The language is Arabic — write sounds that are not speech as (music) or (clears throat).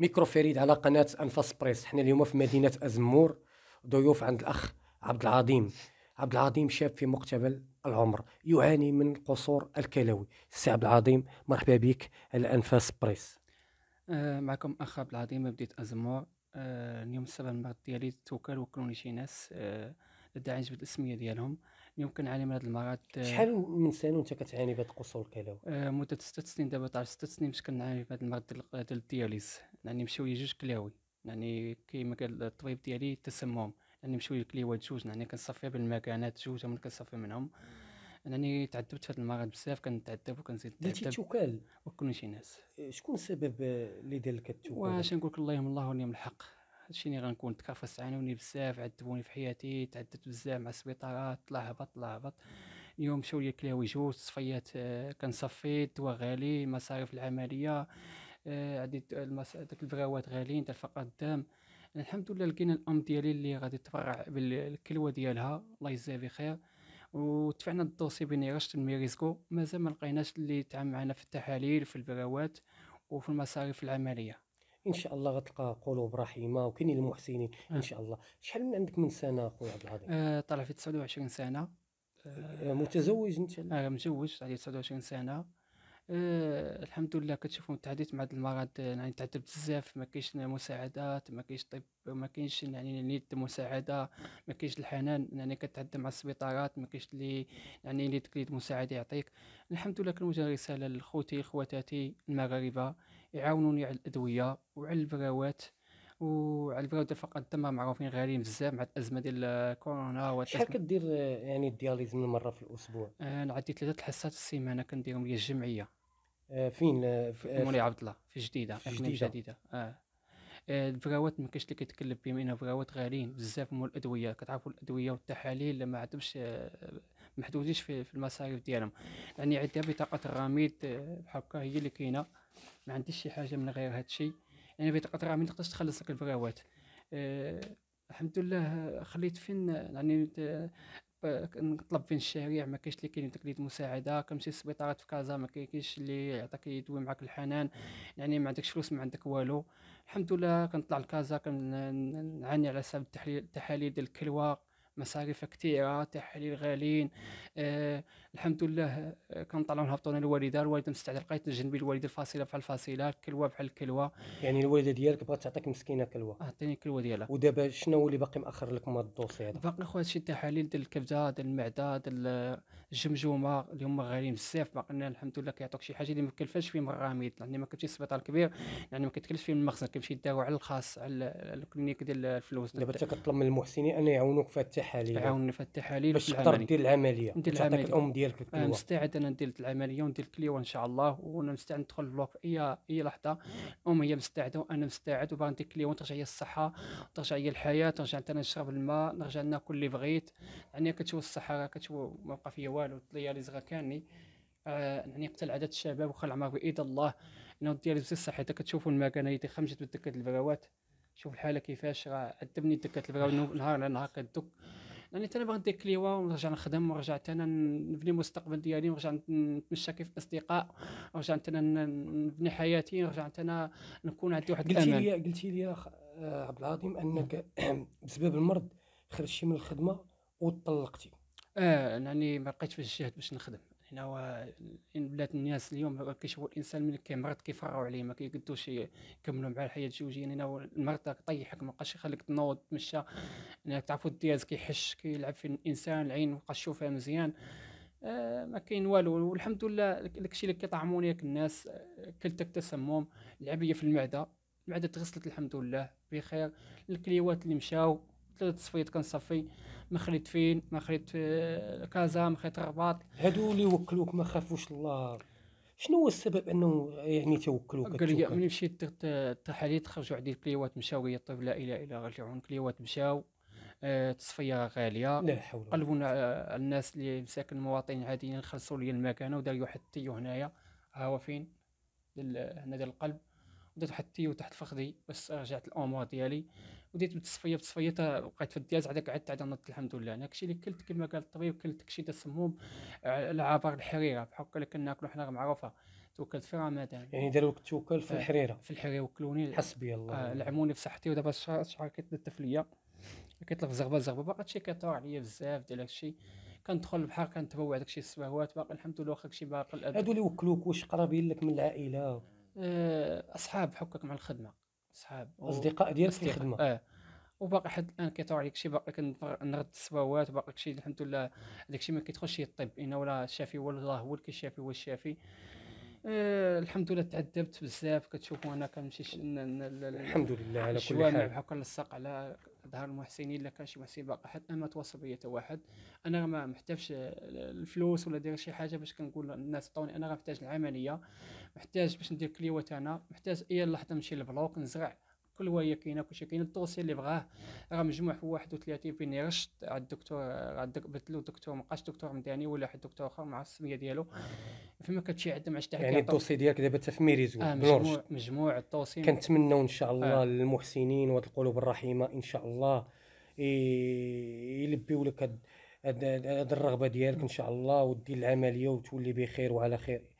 ميكرو فريد على قناة أنفاس بريس حنا اليوم في مدينة أزمور ضيوف عند الأخ عبد العظيم عبد العظيم شاب في مقتبل العمر يعاني من القصور الكلوي السي عبد العظيم مرحبا بك على أنفاس بريس آه معكم أخ عبد العظيم مدينة أزمور آه اليوم السبب المرض ديالي توكل وكلوني شي ناس آه داعي نجبد الاسميه ديالهم آه يمكن نعاني من هذا المرض آه، شحال من سنه وانت كتعاني بهذا القصور الكلوي آه، مده ست سنين دابا تاع ست سنين باش كنعاني بهذا المرض ديال الدياليز يعني مشاو لي جوج كلاوي يعني كيما قال الطبيب ديالي تسمم يعني مشاو لي كليوات جوج يعني كنصفيها بالمكانات جوج من كنصفي منهم يعني تعذبت في هذا المرض بزاف كنتعذب وكنزيد نتعذب درتي توكال وكل شي ناس شكون السبب اللي دار لك التوكال واش نقول لك اللهم الله ونعم الحق هادشي اللي غنكون تكرفس عانوني بزاف عذبوني في حياتي تعذبت بزاف مع السبيطارات طلع هبط طلع هبط اليوم مشاو لي كلاوي جوج صفيات آه، كنصفي الدواء غالي مصاريف العمليه آه، عندي المس... داك الفراوات غاليين تاع الفقر الدم الحمد لله لقينا الام ديالي اللي غادي تفرع بالكلوه ديالها الله يجزيها بخير ودفعنا الدوسي بين رشت الميريسكو مازال ما لقيناش اللي تعامل معنا في التحاليل في البراوات وفي المصاريف العمليه ان شاء الله غتلقى قلوب رحيمه وكاينين المحسنين ان آه. شاء الله شحال من عندك من سنه اخويا عبد العظيم آه طلع في 29 سنه متزوج انت آه متزوج آه، عندي 29 سنه آه الحمد لله كتشوفوا التحديث مع هذا المرض يعني تعذب بزاف ما كاينش مساعدات ما كاينش طب ما كاينش يعني نيت مساعده ما كاينش الحنان يعني كتعدى مع السبيطارات ما كاينش اللي يعني اللي تكليد مساعده يعطيك الحمد لله كنوجه رساله لخوتي خواتاتي المغاربه يعاونوني على الادويه وعلى البراوات وعلى البراوده فقط الدم معروفين غاليين بزاف مع الازمه ديال كورونا شحال كدير يعني الدياليز من مره في الاسبوع؟ آه، انا عندي ثلاثه الحصات في السيمانه كنديرهم ليا الجمعيه آه فين آه, آه، في مولاي عبد الله في جديده في جديده, آه. آه، البراوات ما كاينش اللي كيتكلف بهم لان البراوات غاليين بزاف مول الادويه كتعرفوا الادويه والتحاليل ما عندهمش محدودينش في, المصاريف ديالهم يعني عندها بطاقه الرميد بحال هكا هي اللي كاينه ما عنديش شي حاجه من غير هذا الشيء يعني بطاقه قطره ما تقدرش تخلص لك الفراوات أه الحمد لله خليت فين يعني نطلب فين الشارع ما كاينش اللي كاين ديك المساعده كنمشي للسبيطارات في كازا ما كاينش اللي يعطيك يدوي معاك الحنان يعني ما عندكش فلوس ما عندك والو الحمد لله كنطلع لكازا كنعاني على حساب التحاليل ديال الكلوه مصاريف كثيرة تحاليل غاليين آه الحمد لله آه، كنطلعوا نهبطوا للوالده الوالده مستعده لقيت جنبي الوالده الفاصله بحال الفاصله الكلوه بحال الكلوه يعني الوالده ديالك بغات تعطيك مسكينه كلوه آه، عطيني الكلوه ديالها ودابا شنو اللي باقي مأخر لكم هذا الدوسي هذا باقي خويا شي التحاليل ديال الكبده ديال المعده ديال آه، الجمجمه اللي هما غاليين بزاف باقي لنا الحمد لله كيعطوك شي حاجه اللي ما كلفاش فيه مغاميد يعني ما كتمشي للسبيطار الكبير يعني ما كتكلفش فيه المخزن كتمشي داو على الخاص على الكلينيك ديال الفلوس دابا انت كطلب من المحسنين ان يعاونوك في التحاليل يعاونني في التحاليل باش تقدر دير العمليه ندير العمليه ديالك الكلوه مستعد انا ندير العمليه وندير الكليوه ان شاء الله وانا مستعد ندخل للبلوك اي اي لحظه الام هي مستعده وانا مستعد وبغا ندير الكليوه ترجع هي الصحه ترجع هي الحياه ترجع حتى انا نشرب الماء نرجع ناكل اللي بغيت يعني كتشوف الصحه راه كتشوف ما بقى فيا والو الدياليز غا كاني آه يعني قتل عدد الشباب وخا العمر بايد الله انه الدياليز الصحي كتشوفوا المكانه خمجت بالدكات البراوات شوف الحاله كيفاش راه عذبني دكات البراوات نهار على نهار كدك لاني حتى بغيت نديكليوا ونرجع نخدم ونرجع تانا نبني المستقبل ديالي ونرجع نتمشى كيف الاصدقاء ونرجع تانا نبني حياتي ونرجع تانا نكون عندي واحد قلتي لي قلتي لي آه، عبد العظيم انك (clears throat) بسبب المرض خرجتي من الخدمه وطلقتي اه يعني ما لقيتش الجهد باش نخدم حنا هو بلاد الناس اليوم كيشوفوا الانسان ملي كيمرض كيفرعوا عليه ما كيقدوش يكملوا مع الحياه الزوجيه يعني هنا المرض طيحك ما بقاش يخليك تنوض تمشى تعرفوا الدياز كيحش كيلعب في الانسان العين ما بقاش يشوفها مزيان آه ما كاين والو والحمد لله داكشي اللي كيطعموني ياك الناس آه، كلتك تسمم العبيه في المعده المعده تغسلت الحمد لله بخير الكليوات اللي مشاو ثلاث تصفيات كنصفي من خريت فين من خريت آه، كازا من خريت الرباط هادو اللي وكلوك ما خافوش الله شنو هو السبب انه يعني توكلوك قال لي ملي مشيت درت آه، التحاليل تخرجوا عندي الكليوات مشاو يا الطب لا اله الا الله رجعوا الكليوات مشاو آه، تصفيه غاليه لا حول قلبوا على الناس اللي مساكن المواطنين عاديين خلصوا لي المكانه وداروا واحد التيو هنايا ها هو فين هنا ديال القلب بدات حتي وتحت تحت فخذي بس رجعت الامور ديالي وديت بالتصفيه بالتصفيه بقيت في الدياز عاد قعدت عاد نضت الحمد لله انا داكشي اللي كلت كما قال الطبيب كلت داكشي ديال السموم على عبر الحريره بحق اللي كناكلو حنا معروفه توكلت في رمضان يعني داروك التوكل في آه، الحريره في الحريره وكلوني حسبي الله آه لعموني في صحتي ودابا الشعر كيتلف ليا كيتلف زغبه زغبه باقي هادشي كيطور عليا بزاف ديال هادشي كندخل البحر كنتبوع داكشي السبهوات باقي الحمد لله واخا داكشي باقي هادو اللي وكلوك واش قرابين لك من العائله آه، اصحاب حقك مع الخدمه اصحاب اصدقاء ديالك في الخدمه اه وباقي حد الان كيطور عليك شي باقي كنرد السباوات وباقي شي الحمد لله الشيء ما كيدخلش الطب انا ولا الشافي هو الله هو اللي كيشافي هو الشافي أه الحمد لله تعذبت بزاف كتشوفوا انا كنمشي الحمد لله على كل حال بحق الساق على ظهر المحسنين لك كان شي محسن باقي حد ما تواصل بيا حتى واحد انا ما محتاجش الفلوس ولا داير شي حاجه باش كنقول للناس عطوني انا غنحتاج العمليه محتاج باش ندير كليوات انا محتاج اي لحظه نمشي للبلوك نزرع كل هوايه كاينه كلشي كاين الدوسي اللي بغاه راه مجموع في 31 فين رشت عند الدكتور عند بدلو الدكتور بقاش دكتور مداني ولا واحد دكتور اخر مع السميه ديالو فما كتمشي عند مع شي يعني الدوسي ديالك دابا حتى في ميريزو آه مجموع مجموع الدوسي كنتمنوا ان شاء الله آه. المحسنين وهاد القلوب الرحيمه ان شاء الله يلبيو لك هاد الرغبه ديالك ان شاء الله ودي العمليه وتولي بخير وعلى خير